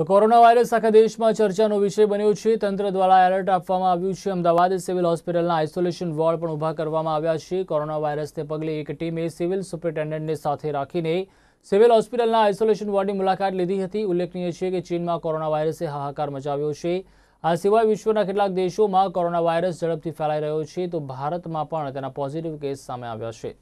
તો corona virus આખા દેશમાં ચર્ચાનો વિષય બન્યો છે તંત્ર દ્વારા એલર્ટ આપવામાં આવ્યું છે અમદાવાદ સિવિલ હોસ્પિટલના આઇસોલેશન વોર્ડ પણ ઊભા કરવામાં આવ્યા છે કોરોના વાયરસને પગલે એક ટીમે સિવિલ સુપ્રિન્ટેન્ડન્ટને સાથે રાખીને સિવિલ હોસ્પિટલના આઇસોલેશન વોર્ડની મુલાકાત લીધી હતી ઉલ્લેખનીય છે કે ચીનમાં કોરોના વાયરસે હાહાકાર મચાવ્યો છે આ સિવાય વિશ્વના કેટલાક દેશોમાં કોરોના વાયરસ ઝડપથી ફેલાઈ રહ્યો છે તો ભારતમાં પણ તેના પોઝિટિવ કેસ સામે આવ્યા છે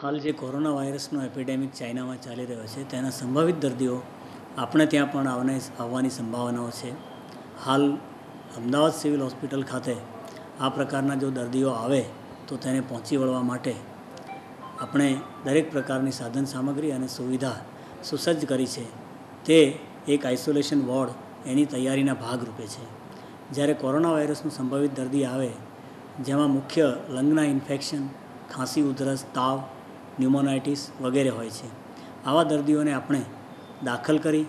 હાલ જે કોરોના વાયરસનો એપિડેમિક ચાઇનામાં ચાલી રહ્યો છે તેના સંભવિત દર્દીઓ આપણે ત્યાં પણ આવને આવવાની સંભાવનાઓ છે હાલ અમદાવાદ સિવિલ હોસ્પિટલ ખાતે આ પ્રકારના જો દર્દીઓ આવે તો તેને પહોંચી વળવા માટે આપણે દરેક પ્રકારની સાધન સામગ્રી અને સુવિધા સુસજ્જ કરી છે તે એક આઇસોલેશન વોર્ડ એની તૈયારીના ભાગરૂપે છે જ્યારે કોરોના વાયરસનું સંભવિત દર્દી આવે જેમાં મુખ્ય લંગના ઇન્ફેક્શન ખાંસી ઉધરસ તાવ ન્યુમોનાઇટીસ વગેરે હોય છે આવા દર્દીઓને આપણે દાખલ કરી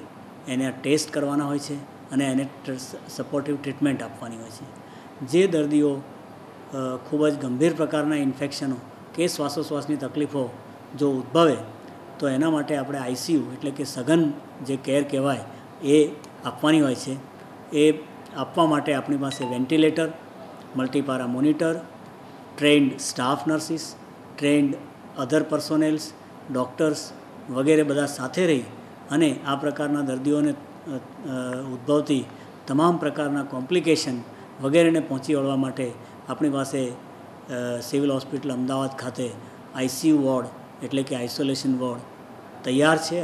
એને ટેસ્ટ કરવાના હોય છે અને એને સપોર્ટિવ ટ્રીટમેન્ટ આપવાની હોય છે જે દર્દીઓ ખૂબ જ ગંભીર પ્રકારના ઇન્ફેક્શનો કે શ્વાસોશ્વાસની તકલીફો જો ઉદ્ભવે તો એના માટે આપણે આઈસીયુ એટલે કે સઘન જે કેર કહેવાય એ આપવાની હોય છે એ આપવા માટે આપણી પાસે ventilator multipara monitor trained staff nurses trained other personnels doctors વગેરે બધા સાથે રહી અને આ પ્રકારના દર્દીઓને ઉદ્ભવતી તમામ પ્રકારના કોમ્પ્લિકેશન વગેરેને પહોંચી વળવા માટે આપણી પાસે સિવિલ હોસ્પિટલ અમદાવાદ ખાતે આઈસીયુ વોર્ડ એટલે કે આઇસોલેશન વોર્ડ તૈયાર છે